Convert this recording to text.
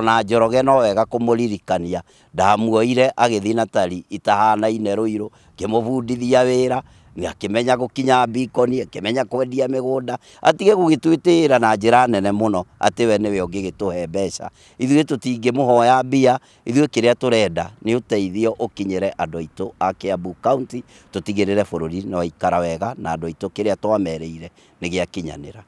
ona njoroge no wega kumuririkania ndamuoire agithii na tari itahanaine ruiru ngimubundithia wira akimenya gukinya bikoni akimenya kwendia migunda atige gugitwitira na njira nene muno ati we niwe ungigituhe mbeca ithuĩ tũtingĩmũhoya mbia ithuĩ kĩrĩa tũrenda nĩ ũteithio ũkinyĩre andũ aitũ a Kiambu County tũtigĩrĩre bũrũri no waikara wega na andũ aitũ kĩrĩa twamerĩire nĩ gĩakinyanĩra